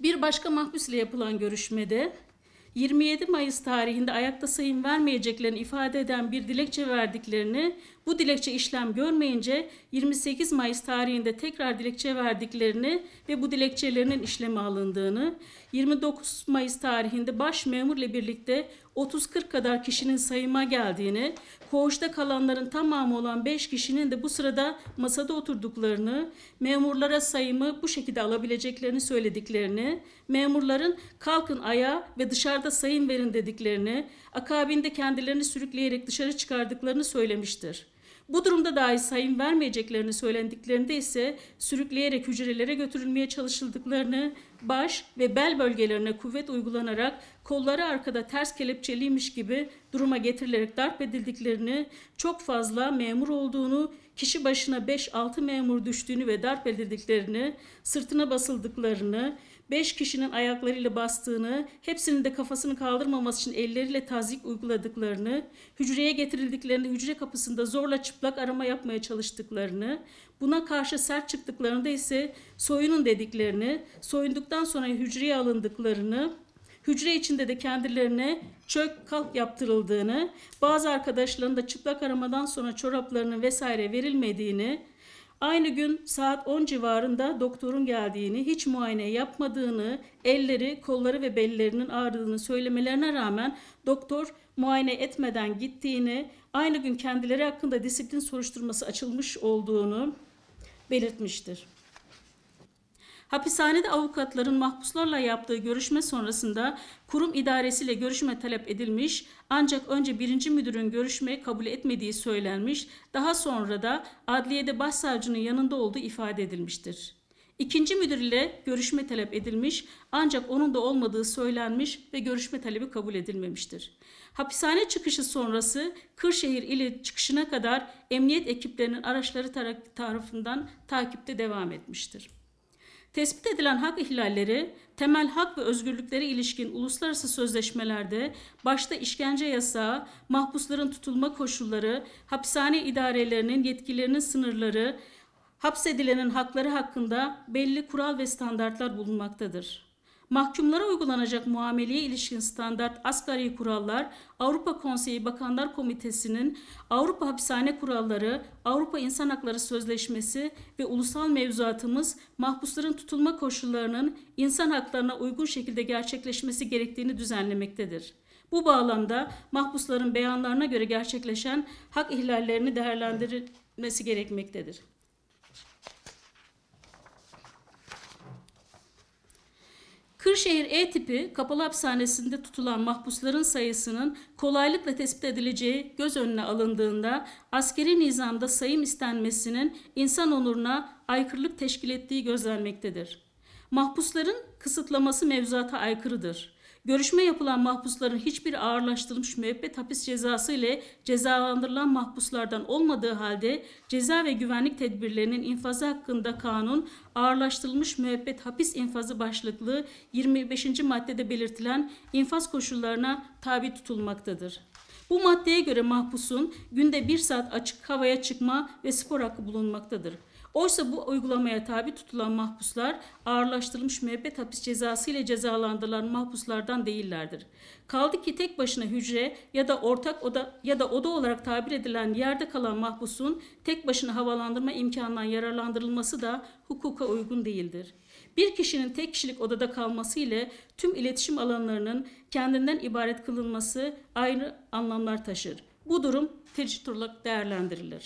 Bir başka mahpusle yapılan görüşmede 27 Mayıs tarihinde ayakta sayım vermeyeceklerini ifade eden bir dilekçe verdiklerini, bu dilekçe işlem görmeyince 28 Mayıs tarihinde tekrar dilekçe verdiklerini ve bu dilekçelerinin işleme alındığını, 29 Mayıs tarihinde baş memurla birlikte 30-40 kadar kişinin sayıma geldiğini, koğuşta kalanların tamamı olan 5 kişinin de bu sırada masada oturduklarını, memurlara sayımı bu şekilde alabileceklerini söylediklerini, memurların kalkın ayağa ve dışarıda sayın verin dediklerini, akabinde kendilerini sürükleyerek dışarı çıkardıklarını söylemiştir. Bu durumda dahi sayım vermeyeceklerini söylendiklerinde ise sürükleyerek hücrelere götürülmeye çalışıldıklarını, baş ve bel bölgelerine kuvvet uygulanarak kolları arkada ters kelepçeliymiş gibi duruma getirilerek darp edildiklerini, çok fazla memur olduğunu, kişi başına 5-6 memur düştüğünü ve darp edildiklerini, sırtına basıldıklarını, 5 kişinin ayaklarıyla bastığını, hepsinin de kafasını kaldırmaması için elleriyle tazik uyguladıklarını, hücreye getirildiklerini, hücre kapısında zorla çıplak arama yapmaya çalıştıklarını, buna karşı sert çıktıklarında ise soyunun dediklerini, soyunduktan sonra hücreye alındıklarını, hücre içinde de kendilerine çök kalk yaptırıldığını, bazı arkadaşlarının da çıplak aramadan sonra çoraplarının vesaire verilmediğini, Aynı gün saat 10 civarında doktorun geldiğini, hiç muayene yapmadığını, elleri, kolları ve bellerinin ağrıdığını söylemelerine rağmen doktor muayene etmeden gittiğini, aynı gün kendileri hakkında disiplin soruşturması açılmış olduğunu belirtmiştir. Hapishanede avukatların mahpuslarla yaptığı görüşme sonrasında kurum idaresiyle görüşme talep edilmiş ancak önce birinci müdürün görüşmeyi kabul etmediği söylenmiş daha sonra da adliyede başsavcının yanında olduğu ifade edilmiştir. İkinci müdür ile görüşme talep edilmiş ancak onun da olmadığı söylenmiş ve görüşme talebi kabul edilmemiştir. Hapishane çıkışı sonrası Kırşehir ili çıkışına kadar emniyet ekiplerinin araçları tarafından takipte devam etmiştir. Tespit edilen hak ihlalleri temel hak ve özgürlükleri ilişkin uluslararası sözleşmelerde başta işkence yasağı, mahpusların tutulma koşulları, hapishane idarelerinin yetkilerinin sınırları, hapsedilenin hakları hakkında belli kural ve standartlar bulunmaktadır mahkumlara uygulanacak muameleye ilişkin standart asgari kurallar, Avrupa Konseyi Bakanlar Komitesi'nin Avrupa Hapishane Kuralları, Avrupa İnsan Hakları Sözleşmesi ve ulusal mevzuatımız mahpusların tutulma koşullarının insan haklarına uygun şekilde gerçekleşmesi gerektiğini düzenlemektedir. Bu bağlamda mahpusların beyanlarına göre gerçekleşen hak ihlallerini değerlendirilmesi gerekmektedir. Kırşehir E tipi kapalı hapishanesinde tutulan mahpusların sayısının kolaylıkla tespit edileceği göz önüne alındığında askeri nizamda sayım istenmesinin insan onuruna aykırılık teşkil ettiği gözlenmektedir. Mahpusların kısıtlaması mevzuata aykırıdır. Görüşme yapılan mahpusların hiçbir ağırlaştırılmış müebbet hapis cezası ile cezalandırılan mahpuslardan olmadığı halde ceza ve güvenlik tedbirlerinin infazı hakkında kanun ağırlaştırılmış müebbet hapis infazı başlıklı 25. maddede belirtilen infaz koşullarına tabi tutulmaktadır. Bu maddeye göre mahpusun günde bir saat açık havaya çıkma ve spor hakkı bulunmaktadır. Oysa bu uygulamaya tabi tutulan mahpuslar ağırlaştırılmış müebbet hapis cezası ile cezalandırılan mahpuslardan değillerdir. Kaldı ki tek başına hücre ya da ortak oda ya da oda olarak tabir edilen yerde kalan mahpusun tek başına havalandırma imkanından yararlandırılması da hukuka uygun değildir. Bir kişinin tek kişilik odada kalması ile tüm iletişim alanlarının kendinden ibaret kılınması ayrı anlamlar taşır. Bu durum tecrütürlük değerlendirilir.